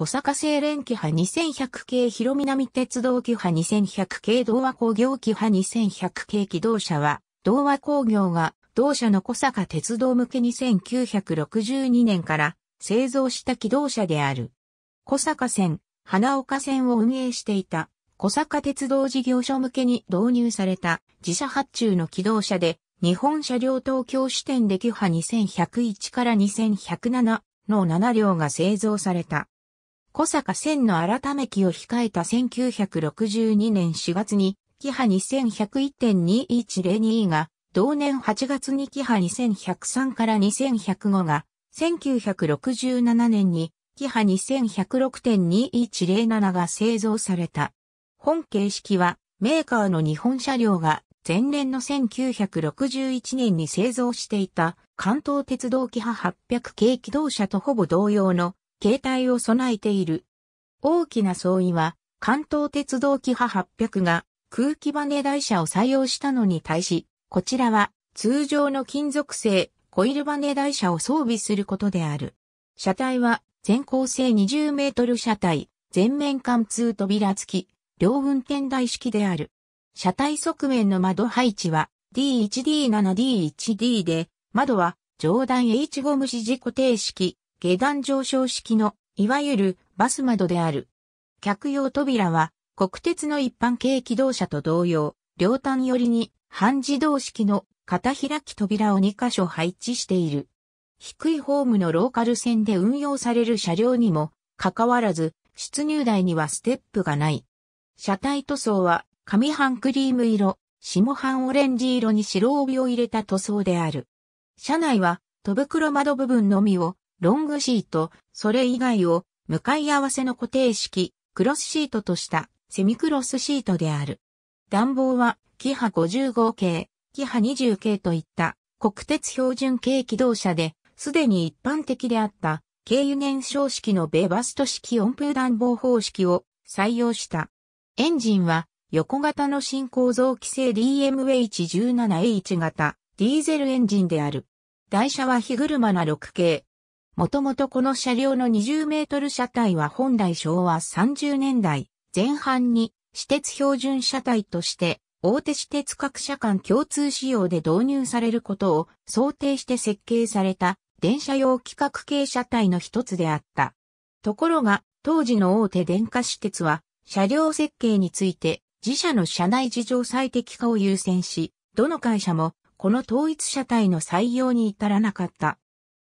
小坂製錬機派2100系広南鉄道機派2100系同和工業機派2100系機動車は、同和工業が同社の小坂鉄道向け1 9 6 2年から製造した機動車である。小坂線、花岡線を運営していた小坂鉄道事業所向けに導入された自社発注の機動車で、日本車両東京支店で機派2101から2107の7両が製造された。小坂千の改め期を控えた1962年4月に、キハ2101.2102が、同年8月にキハ2103から2105が、1967年に、キハ2106.2107が製造された。本形式は、メーカーの日本車両が前年の1961年に製造していた関東鉄道キハ800系機動車とほぼ同様の携帯を備えている。大きな相違は、関東鉄道機派800が空気バネ台車を採用したのに対し、こちらは通常の金属製コイルバネ台車を装備することである。車体は全高性20メートル車体、全面貫通扉付き、両運転台式である。車体側面の窓配置は D1D7D1D で、窓は上段 H ゴム支持定式、下段上昇式の、いわゆるバス窓である。客用扉は、国鉄の一般軽機動車と同様、両端寄りに半自動式の片開き扉を2箇所配置している。低いホームのローカル線で運用される車両にも、かかわらず、出入台にはステップがない。車体塗装は、上半クリーム色、下半オレンジ色に白帯を入れた塗装である。車内は、戸袋窓部分のみをロングシート、それ以外を向かい合わせの固定式、クロスシートとしたセミクロスシートである。暖房は、キハ55系、キハ20系といった国鉄標準系機動車で、すでに一般的であった軽油燃焼式のベーバスト式温風暖房方式を採用した。エンジンは横型の新構造規制 DMH17H 型ディーゼルエンジンである。台車は火車な6系、もともとこの車両の20メートル車体は本来昭和30年代前半に私鉄標準車体として大手私鉄各社間共通仕様で導入されることを想定して設計された電車用規格系車体の一つであった。ところが当時の大手電化私鉄は車両設計について自社の社内事情最適化を優先し、どの会社もこの統一車体の採用に至らなかった。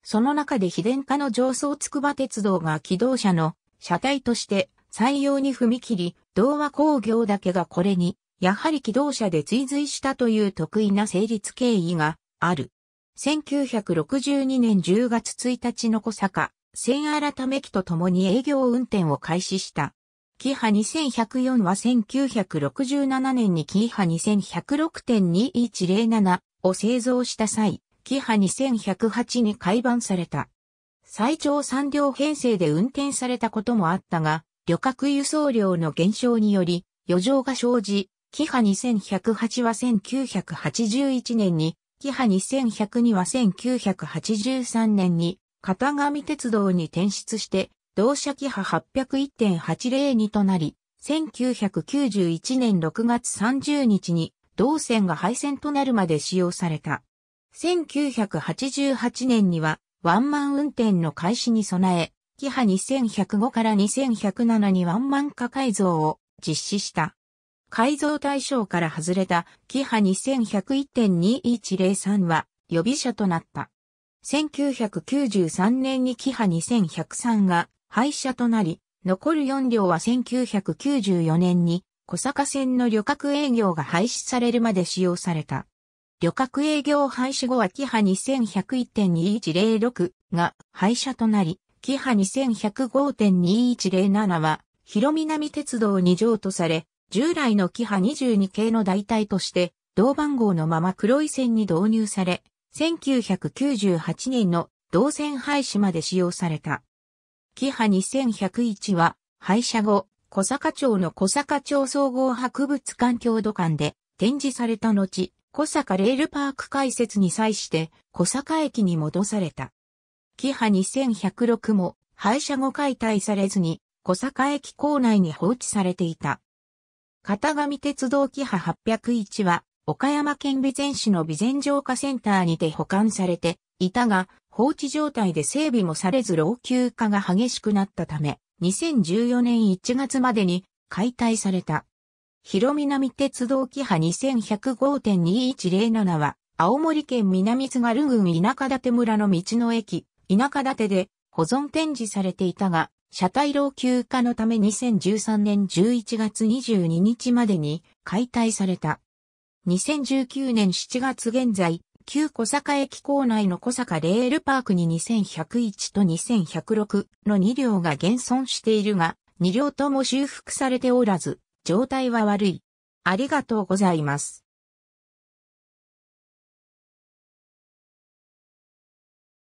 その中で非電化の上層筑波鉄道が機動車の車体として採用に踏み切り、同和工業だけがこれに、やはり機動車で追随したという得意な成立経緯がある。1962年10月1日の小坂、千改め機と共に営業運転を開始した。キハ2104は1967年にキハ2106.2107を製造した際、キハ2108に改版された。最長3両編成で運転されたこともあったが、旅客輸送量の減少により、余剰が生じ、キハ2108は1981年に、キハ2102は1983年に、片上鉄道に転出して、同社キハ801.802となり、1991年6月30日に、同線が廃線となるまで使用された。1988年にはワンマン運転の開始に備え、キハ2105から2107にワンマン化改造を実施した。改造対象から外れたキハ2101.2103は予備車となった。1993年にキハ2103が廃車となり、残る4両は1994年に小坂線の旅客営業が廃止されるまで使用された。旅客営業廃止後はキハ2101.2106が廃車となり、キハ2105.2107は、広南鉄道に譲渡され、従来のキハ22系の代替として、同番号のまま黒い線に導入され、1998年の同線廃止まで使用された。キハ2101は、廃車後、小坂町の小坂町総合博物館郷土館で展示された後、小坂レールパーク開設に際して小坂駅に戻された。キハ2106も廃車後解体されずに小坂駅構内に放置されていた。片上鉄道キハ801は岡山県備前市の備前城下センターにて保管されていたが放置状態で整備もされず老朽化が激しくなったため2014年1月までに解体された。広南鉄道キハ2105.2107は、青森県南津軽郡田舎館村の道の駅、田舎館で保存展示されていたが、車体老朽化のため2013年11月22日までに解体された。2019年7月現在、旧小坂駅構内の小坂レールパークに2101と2106の2両が現存しているが、2両とも修復されておらず、状態は悪い。ありがとうございます。